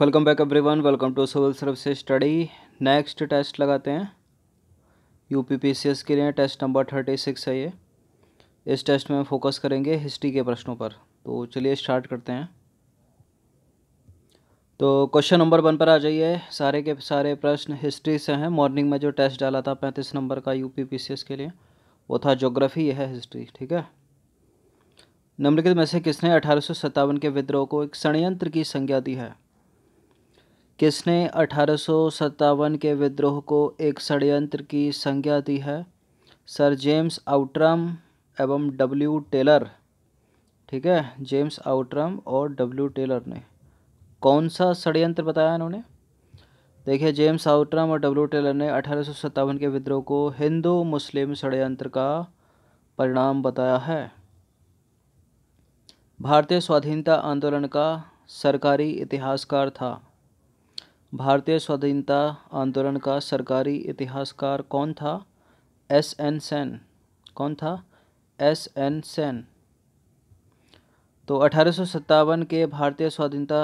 welcome back everyone welcome to civil service study next test लगाते हैं U P P C S के लिए test number thirty six है ये इस टेस्ट में हम फोकस करेंगे हिस्ट्री के प्रश्नों पर तो चलिए स्टार्ट करते हैं तो क्वेश्चन नंबर वन पर आ जाइए सारे के सारे प्रश्न हिस्ट्री से हैं मॉर्निंग में जो टेस्ट डाला था पैंतीस नंबर का U P P C S के लिए वो था जोग्राफी यह है हिस्ट्री ठीक है निम्नलिखित में से किसने अठारह सौ सत्तावन के विद्रोह को एक षडयंत्र की संज्ञा दी है किसने अठारह के विद्रोह को एक षडयंत्र की संज्ञा दी है सर जेम्स आउट्रम एवं डब्ल्यू टेलर ठीक है जेम्स आउट्रम और डब्ल्यू टेलर ने कौन सा षडयंत्र बताया इन्होंने देखिए जेम्स आउट्रम और डब्ल्यू टेलर ने अठारह के विद्रोह को हिंदू मुस्लिम षडयंत्र का परिणाम बताया है भारतीय स्वाधीनता आंदोलन का सरकारी इतिहासकार था भारतीय स्वाधीनता आंदोलन का सरकारी इतिहासकार कौन था एस एन सेन कौन था एस एन सेन तो अठारह के भारतीय स्वाधीनता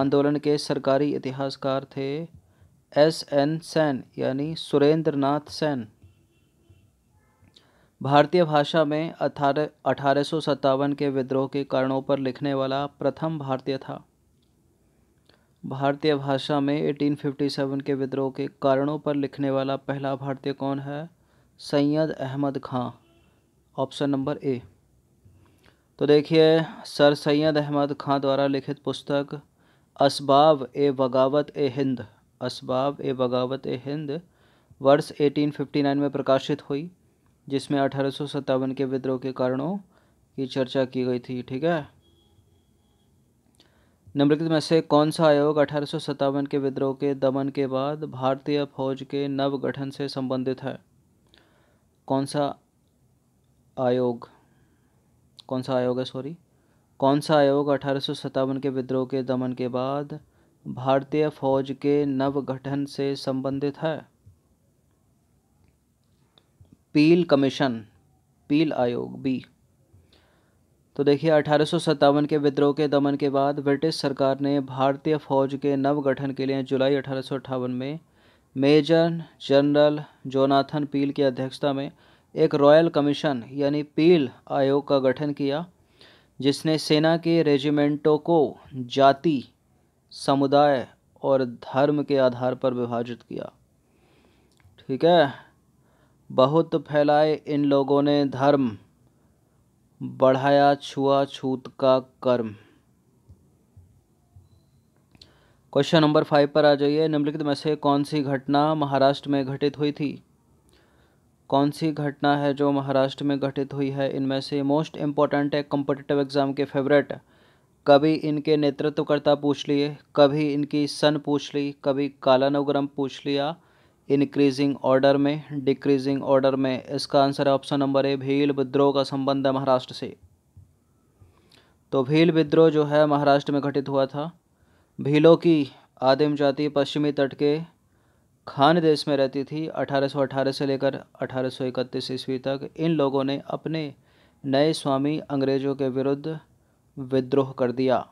आंदोलन के सरकारी इतिहासकार थे एस एन सेन यानी सुरेंद्र नाथ सेन भारतीय भाषा में अठारह अठारह के विद्रोह के कारणों पर लिखने वाला प्रथम भारतीय था भारतीय भाषा में 1857 के विद्रोह के कारणों पर लिखने वाला पहला भारतीय कौन है Syed Ahmed Khan option number A तो देखिए सर सैयद अहमद खां द्वारा लिखित पुस्तक असबाब ए बगावत ए हिंद असबाब ए बगावत ए हिंद वर्ष 1859 में प्रकाशित हुई जिसमें अठारह के विद्रोह के कारणों की चर्चा की गई थी ठीक है निम्नलिखित में से कौन सा आयोग अठारह के विद्रोह के दमन के बाद भारतीय फौज के नवगठन से संबंधित है कौन सा आयोग कौन सा आयोग है सॉरी कौन सा आयोग अठारह के विद्रोह के दमन के बाद भारतीय फौज के नवगठन से संबंधित है पील कमीशन पील आयोग बी तो देखिए अठारह के विद्रोह के दमन के बाद ब्रिटिश सरकार ने भारतीय फौज के नवगठन के लिए जुलाई अठारह में मेजर जनरल जोनाथन पील की अध्यक्षता में एक रॉयल कमीशन यानी पील आयोग का गठन किया जिसने सेना के रेजिमेंटों को जाति समुदाय और धर्म के आधार पर विभाजित किया ठीक है बहुत फैलाए इन लोगों ने धर्म बढ़ाया छुआछूत का कर्म क्वेश्चन नंबर फाइव पर आ जाइए निम्नलिखित में से कौन सी घटना महाराष्ट्र में घटित हुई थी कौन सी घटना है जो महाराष्ट्र में घटित हुई है इनमें से मोस्ट इम्पॉर्टेंट है कॉम्पिटिटिव एग्जाम के फेवरेट कभी इनके नेतृत्वकर्ता पूछ लिए कभी इनकी सन पूछ ली कभी कालानुग्रम पूछ लिया इंक्रीजिंग ऑर्डर में डिक्रीजिंग ऑर्डर में इसका आंसर है ऑप्शन नंबर ए भील विद्रोह का संबंध है महाराष्ट्र से तो भील विद्रोह जो है महाराष्ट्र में घटित हुआ था भीलों की आदिम जाति पश्चिमी तट के खान देश में रहती थी 1818 से लेकर 1831 ईस्वी तक इन लोगों ने अपने नए स्वामी अंग्रेजों के विरुद्ध विद्रोह कर दिया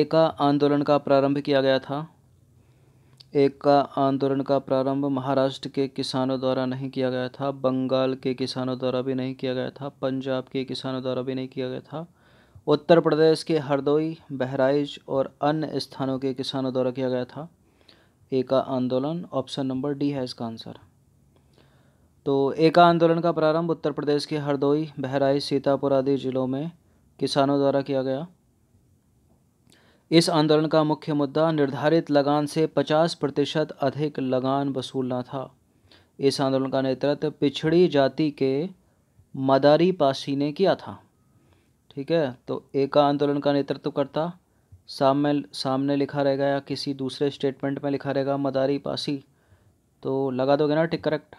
एका आंदोलन का प्रारंभ किया गया था एक का आंदोलन का प्रारंभ महाराष्ट्र के किसानों द्वारा नहीं किया गया था बंगाल के किसानों द्वारा भी नहीं किया गया था पंजाब के किसानों द्वारा भी नहीं किया गया था उत्तर प्रदेश के हरदोई बहराइच और अन्य स्थानों के किसानों द्वारा किया गया था एका का आंदोलन ऑप्शन नंबर डी है इसका आंसर तो एका आंदोलन का प्रारंभ उत्तर प्रदेश के हरदोई बहराइच सीतापुर आदि जिलों में किसानों द्वारा किया गया इस आंदोलन का मुख्य मुद्दा निर्धारित लगान से 50 प्रतिशत अधिक लगान वसूलना था इस आंदोलन का नेतृत्व पिछड़ी जाति के मदारी पासी ने किया था ठीक है तो एक आंदोलन का नेतृत्व करता सामने सामने लिखा रहेगा या किसी दूसरे स्टेटमेंट में लिखा रहेगा मदारी पासी तो लगा दोगे ना tick correct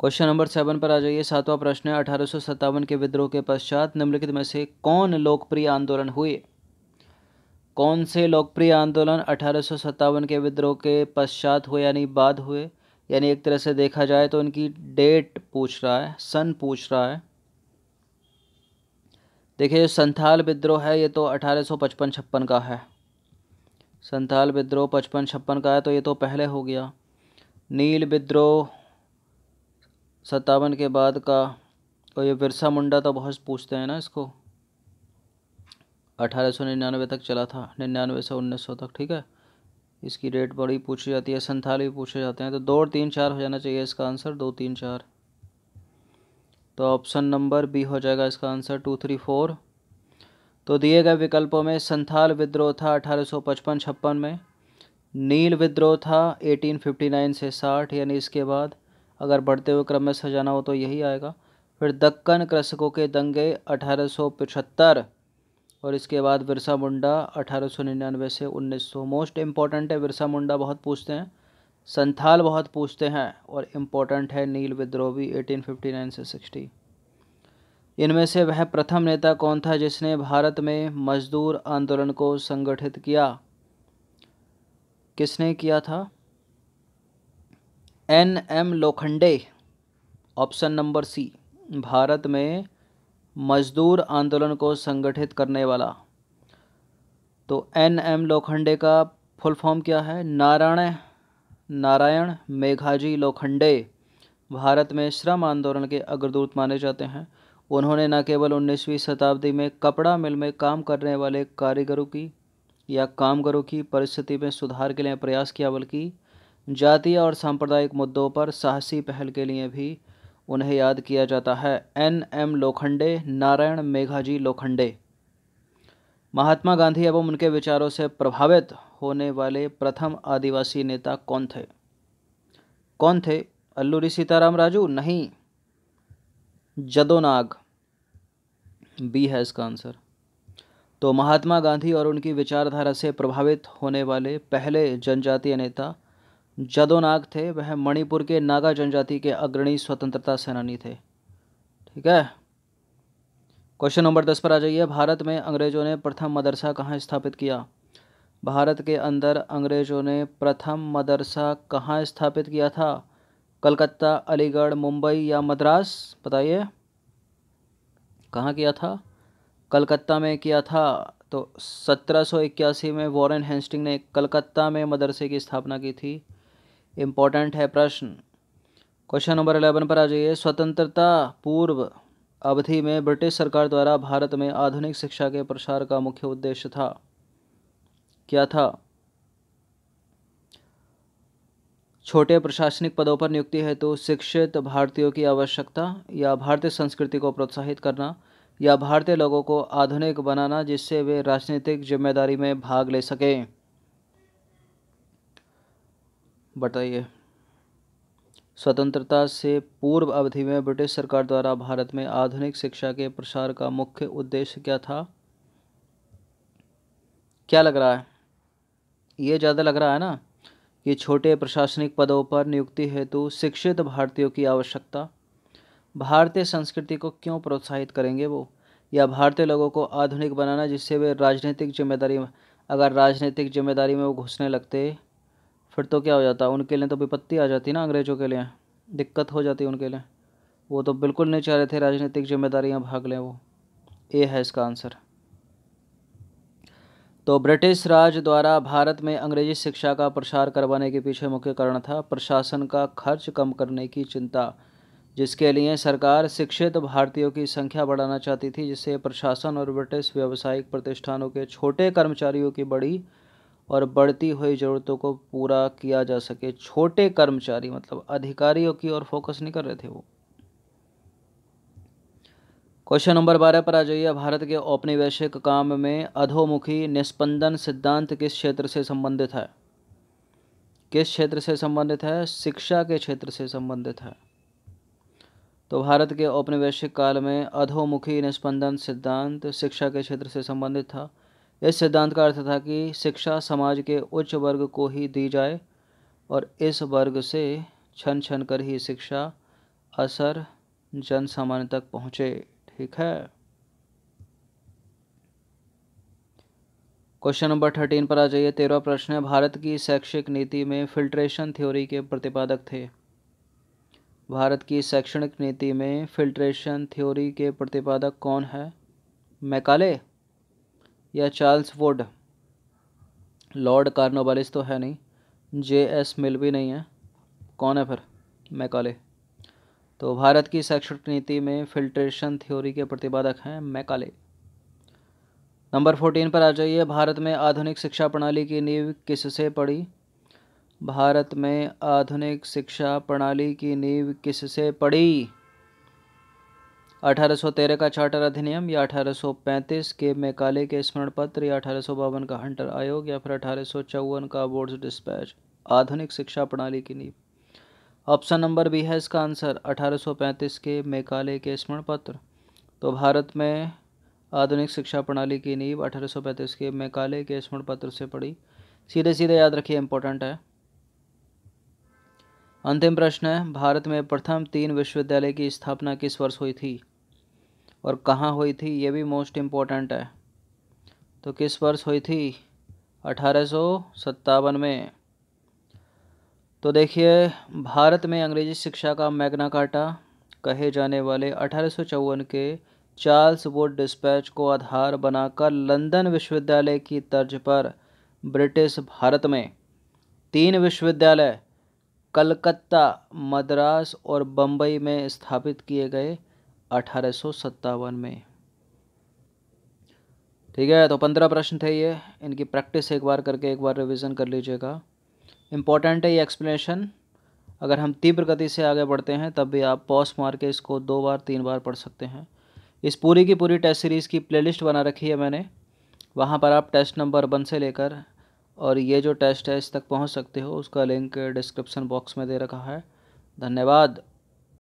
question number seven पर आ जाइए सातवां प्रश्न है अठारह के विद्रोह के पश्चात निम्नलिखित में से कौन लोकप्रिय आंदोलन हुए कौन से लोकप्रिय आंदोलन अठारह के विद्रोह के पश्चात हुए यानी बाद हुए यानी एक तरह से देखा जाए तो उनकी डेट पूछ रहा है सन पूछ रहा है देखिए जो संथाल विद्रोह है ये तो अठारह सौ पचपन छप्पन का है संथाल विद्रोह पचपन छप्पन का है तो ये तो पहले हो गया नील विद्रोह सत्तावन के बाद का और ये बिरसा मुंडा तो बहुत पूछते हैं ना इसको अठारह सौ निन्यानवे तक चला था निन्यानवे से उन्नीस सौ तक ठीक है इसकी रेट बड़ी पूछी जाती है संथाल भी पूछे जाते हैं तो दो और तीन चार हो जाना चाहिए इसका आंसर दो तीन चार तो ऑप्शन नंबर बी हो जाएगा इसका आंसर टू थ्री फोर तो दिए गए विकल्पों में संथाल विद्रोह था अठारह सौ पचपन छप्पन में नील विद्रोह था एटीन फिफ्टी नाइन से साठ यानी इसके बाद अगर बढ़ते हुए क्रम में सजाना हो तो यही आएगा फिर दक्कन कृषकों के दंगे अठारह और इसके बाद बिरसा मुंडा अठारह से 1900 मोस्ट इम्पॉर्टेंट है बिरसा मुंडा बहुत पूछते हैं संथाल बहुत पूछते हैं और इम्पोर्टेंट है नील विद्रोह भी 1859 से 60 इनमें से वह प्रथम नेता कौन था जिसने भारत में मजदूर आंदोलन को संगठित किया किसने किया था N M Lokhande option number C Bharat में मजदूर आंदोलन को संगठित करने वाला तो एन एम लोखंडे का फुल फॉर्म क्या है नारायण नारायण मेघाजी लोखंडे भारत में श्रम आंदोलन के अग्रदूत माने जाते हैं उन्होंने न केवल 19वीं शताब्दी में कपड़ा मिल में काम करने वाले कारीगरों की या कामगारों की परिस्थिति में सुधार के लिए प्रयास किया बल्कि जातीय और सांप्रदायिक मुद्दों पर साहसी पहल के लिए भी उन्हें याद किया जाता है एन एम लोखंडे नारायण मेघाजी लोखंडे महात्मा गांधी एवं उनके विचारों से प्रभावित होने वाले प्रथम आदिवासी नेता कौन थे कौन थे अल्लूरी सीताराम राजू नहीं जदोनाग बी है इसका आंसर तो महात्मा गांधी और उनकी विचारधारा से प्रभावित होने वाले पहले जनजातीय नेता जदो नाग थे वह मणिपुर के नागा जनजाति के अग्रणी स्वतंत्रता सेनानी थे ठीक है क्वेश्चन नंबर दस पर आ जाइए भारत में अंग्रेजों ने प्रथम मदरसा कहाँ स्थापित किया भारत के अंदर अंग्रेजों ने प्रथम मदरसा कहाँ स्थापित किया था कलकत्ता अलीगढ़ मुंबई या मद्रास बताइए कहाँ किया था कलकत्ता में किया था तो सत्रह में वॉरेन हेस्टिंग ने कलकत्ता में मदरसे की स्थापना की थी इम्पोर्टेंट है प्रश्न क्वेश्चन नंबर अलेवन पर आ जाइए स्वतंत्रता पूर्व अवधि में ब्रिटिश सरकार द्वारा भारत में आधुनिक शिक्षा के प्रसार का मुख्य उद्देश्य था क्या था छोटे प्रशासनिक पदों पर नियुक्ति हेतु तो शिक्षित भारतीयों की आवश्यकता या भारतीय संस्कृति को प्रोत्साहित करना या भारतीय लोगों को आधुनिक बनाना जिससे वे राजनीतिक जिम्मेदारी में भाग ले सकें बताइए स्वतंत्रता से पूर्व अवधि में ब्रिटिश सरकार द्वारा भारत में आधुनिक शिक्षा के प्रसार का मुख्य उद्देश्य क्या था क्या लग रहा है ये ज़्यादा लग रहा है ना कि छोटे प्रशासनिक पदों पर नियुक्ति हेतु शिक्षित भारतीयों की आवश्यकता भारतीय संस्कृति को क्यों प्रोत्साहित करेंगे वो या भारतीय लोगों को आधुनिक बनाना जिससे वे राजनीतिक जिम्मेदारी अगर राजनीतिक जिम्मेदारी में वो घुसने लगते फिर तो क्या हो जाता उनके लिए तो विपत्ति आ जाती ना अंग्रेज़ों के लिए दिक्कत हो जाती उनके लिए वो तो बिल्कुल नहीं चाह रहे थे राजनीतिक जिम्मेदारियाँ भाग लें वो ए है इसका आंसर तो ब्रिटिश राज द्वारा भारत में अंग्रेजी शिक्षा का प्रसार करवाने के पीछे मुख्य कारण था प्रशासन का खर्च कम करने की चिंता जिसके लिए सरकार शिक्षित तो भारतीयों की संख्या बढ़ाना चाहती थी जिससे प्रशासन और ब्रिटिश व्यावसायिक प्रतिष्ठानों के छोटे कर्मचारियों की बड़ी और बढ़ती हुई ज़रूरतों को पूरा किया जा सके छोटे कर्मचारी मतलब अधिकारियों की ओर फोकस नहीं कर रहे थे वो क्वेश्चन नंबर बारह पर आ जाइए भारत के औपनिवेशिक काम में अधोमुखी निष्पंदन सिद्धांत किस क्षेत्र से संबंधित है किस क्षेत्र से संबंधित है शिक्षा के क्षेत्र से संबंधित है तो भारत के औपनिवेशिक काल में अधोमुखी निष्पंदन सिद्धांत शिक्षा के क्षेत्र से संबंधित था इस सिद्धांत का अर्थ था कि शिक्षा समाज के उच्च वर्ग को ही दी जाए और इस वर्ग से छन छन कर ही शिक्षा असर जन सामान्य तक पहुँचे ठीक है क्वेश्चन नंबर थर्टीन पर आ जाइए तेरह प्रश्न है भारत की शैक्षिक नीति में फिल्ट्रेशन थ्योरी के प्रतिपादक थे भारत की शैक्षणिक नीति में फिल्ट्रेशन थ्योरी के प्रतिपादक कौन है मैकाले या चार्ल्स वुड लॉर्ड कार्नोबालिस तो है नहीं जे एस मिल भी नहीं है कौन है फिर मैकॉले तो भारत की शैक्षणिक नीति में फिल्ट्रेशन थ्योरी के प्रतिपादक हैं मैकाले नंबर फोर्टीन पर आ जाइए भारत में आधुनिक शिक्षा प्रणाली की नींव किससे पड़ी भारत में आधुनिक शिक्षा प्रणाली की नींव किससे पड़ी 1813 का चार्टर अधिनियम या 1835 के मेकाले के स्मरण पत्र या अठारह का हंटर आयोग या फिर अठारह का बोर्ड्स डिस्पैच आधुनिक शिक्षा प्रणाली की नींव ऑप्शन नंबर बी है इसका आंसर 1835 के मेकाले के स्मरण पत्र तो भारत में आधुनिक शिक्षा प्रणाली की नींव 1835 के मेकाले के स्मरण पत्र से पड़ी सीधे सीधे याद रखिए इंपॉर्टेंट है अंतिम प्रश्न है भारत में प्रथम तीन विश्वविद्यालय की स्थापना किस वर्ष हुई थी और कहाँ हुई थी ये भी मोस्ट इम्पोर्टेंट है तो किस वर्ष हुई थी अठारह में तो देखिए भारत में अंग्रेजी शिक्षा का मैग्ना कार्टा कहे जाने वाले अठारह के चार्ल्स वुड डिस्पैच को आधार बनाकर लंदन विश्वविद्यालय की तर्ज पर ब्रिटिश भारत में तीन विश्वविद्यालय कलकत्ता मद्रास और बम्बई में स्थापित किए गए अठारह में ठीक है तो पंद्रह प्रश्न थे ये इनकी प्रैक्टिस एक बार करके एक बार रिवीजन कर लीजिएगा इम्पॉर्टेंट है ये एक्सप्लेनेशन अगर हम तीव्र गति से आगे बढ़ते हैं तब भी आप पॉस मार के इसको दो बार तीन बार पढ़ सकते हैं इस पूरी की पूरी टेस्ट सीरीज़ की प्लेलिस्ट बना रखी है मैंने वहाँ पर आप टेस्ट नंबर वन से लेकर और ये जो टेस्ट है इस तक पहुँच सकते हो उसका लिंक डिस्क्रिप्सन बॉक्स में दे रखा है धन्यवाद